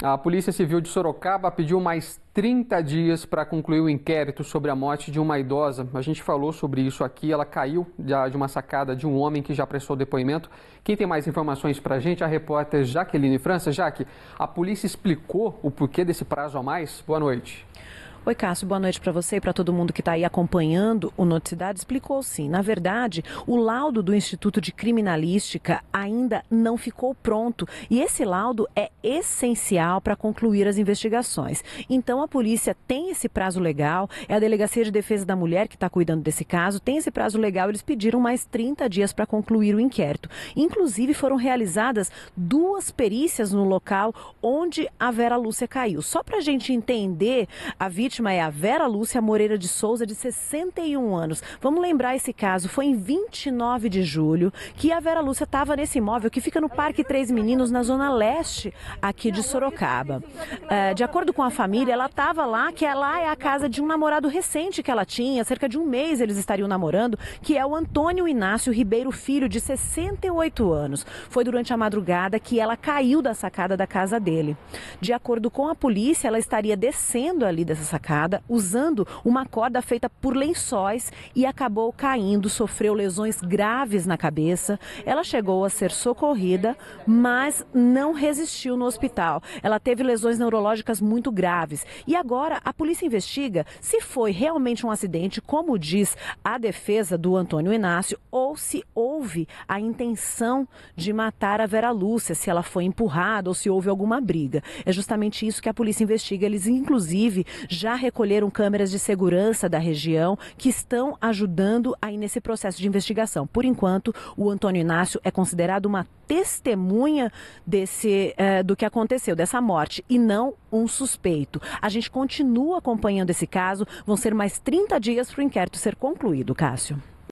A Polícia Civil de Sorocaba pediu mais 30 dias para concluir o inquérito sobre a morte de uma idosa. A gente falou sobre isso aqui, ela caiu de uma sacada de um homem que já prestou depoimento. Quem tem mais informações para a gente? É a repórter Jaqueline França. Jaque, a polícia explicou o porquê desse prazo a mais? Boa noite. Boa noite. Oi, Cássio, boa noite para você e para todo mundo que está aí acompanhando o Noticidade. Explicou sim. Na verdade, o laudo do Instituto de Criminalística ainda não ficou pronto e esse laudo é essencial para concluir as investigações. Então, a polícia tem esse prazo legal, é a Delegacia de Defesa da Mulher que está cuidando desse caso, tem esse prazo legal. Eles pediram mais 30 dias para concluir o inquérito. Inclusive, foram realizadas duas perícias no local onde a Vera Lúcia caiu. Só para a gente entender, a vítima vítima é a Vera Lúcia Moreira de Souza, de 61 anos. Vamos lembrar esse caso. Foi em 29 de julho que a Vera Lúcia estava nesse imóvel que fica no Parque Três Meninos, na zona leste aqui de Sorocaba. É, de acordo com a família, ela estava lá, que é lá é a casa de um namorado recente que ela tinha, cerca de um mês eles estariam namorando, que é o Antônio Inácio Ribeiro Filho, de 68 anos. Foi durante a madrugada que ela caiu da sacada da casa dele. De acordo com a polícia, ela estaria descendo ali dessa sacada usando uma corda feita por lençóis e acabou caindo, sofreu lesões graves na cabeça. Ela chegou a ser socorrida, mas não resistiu no hospital. Ela teve lesões neurológicas muito graves. E agora a polícia investiga se foi realmente um acidente, como diz a defesa do Antônio Inácio, ou se houve a intenção de matar a Vera Lúcia, se ela foi empurrada ou se houve alguma briga. É justamente isso que a polícia investiga. Eles, inclusive, já já recolheram câmeras de segurança da região que estão ajudando aí nesse processo de investigação. Por enquanto, o Antônio Inácio é considerado uma testemunha desse eh, do que aconteceu, dessa morte, e não um suspeito. A gente continua acompanhando esse caso. Vão ser mais 30 dias para o inquérito ser concluído, Cássio.